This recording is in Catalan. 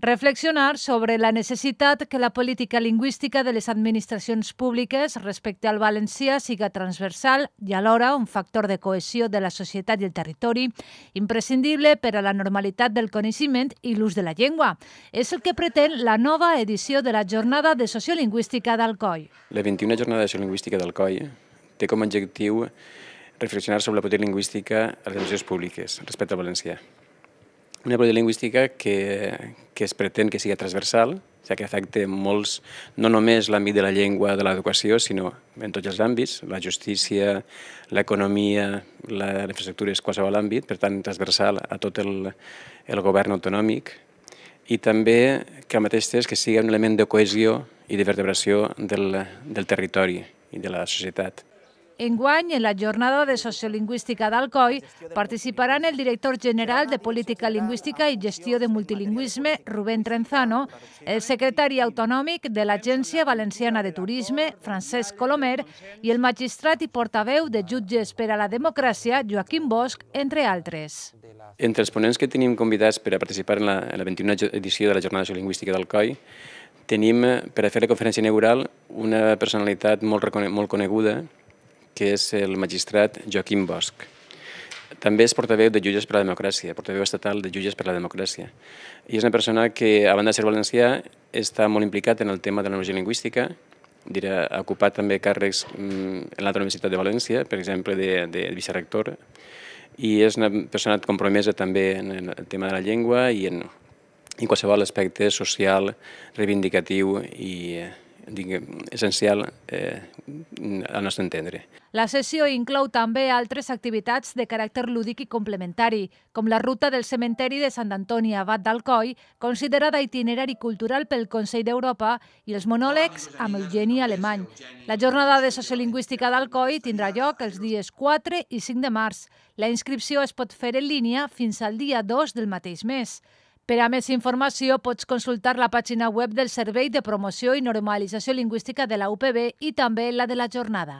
Reflexionar sobre la necessitat que la política lingüística de les administracions públiques respecte al valencià siga transversal i alhora un factor de cohesió de la societat i el territori, imprescindible per a la normalitat del coneixement i l'ús de la llengua. És el que pretén la nova edició de la Jornada de Sociolingüística d'Alcoi. La 21a Jornada de Sociolingüística d'Alcoi té com a objectiu reflexionar sobre la política lingüística a les administracions públiques respecte al valencià una política lingüística que, que es pretén que sigui transversal, ja que afecta molts, no només l'àmbit de la llengua, de l'educació, sinó en tots els àmbits, la justícia, l'economia, la infraestructura és qualsevol àmbit, per tant, transversal a tot el, el govern autonòmic, i també que al mateix temps que sigui un element de cohesió i de vertebració del, del territori i de la societat. Enguany, en la jornada de sociolingüística d'Alcoi, participaran el director general de Política Lingüística i Gestió de Multilingüisme, Rubén Trenzano, el secretari autonòmic de l'Agència Valenciana de Turisme, Francesc Colomer, i el magistrat i portaveu de Jutges per a la Democràcia, Joaquim Bosch, entre altres. Entre els ponents que tenim convidats per a participar en la, en la 21a edició de la Jornada Sociolingüística d'Alcoi, tenim per a fer la conferència inaugural una personalitat molt, molt coneguda que és el magistrat Joaquim Bosch. També és portaveu de Jutges per la Democràcia, portaveu estatal de Jutges per la Democràcia. I és una persona que, a banda de ser valencià, està molt implicat en el tema de la l'energia lingüística, dirà, ha ocupat també càrrecs mm, en l'altra Universitat de València, per exemple, de, de vicerrector, i és una persona compromesa també en el tema de la llengua i en, en qualsevol aspecte social, reivindicatiu i, eh, diguem, mm, essencial eh, al nostre entendre. La sessió inclou també altres activitats de caràcter lúdic i complementari, com la ruta del cementeri de Sant Antoni a Bat d'Alcoi, considerada itinerari cultural pel Consell d'Europa, i els monòlegs amb el geni alemany. La jornada de sociolingüística d'Alcoi tindrà lloc els dies 4 i 5 de març. La inscripció es pot fer en línia fins al dia 2 del mateix mes. Per a més informació pots consultar la pàgina web del Servei de Promoció i Normalització Lingüística de la UPB i també la de la jornada.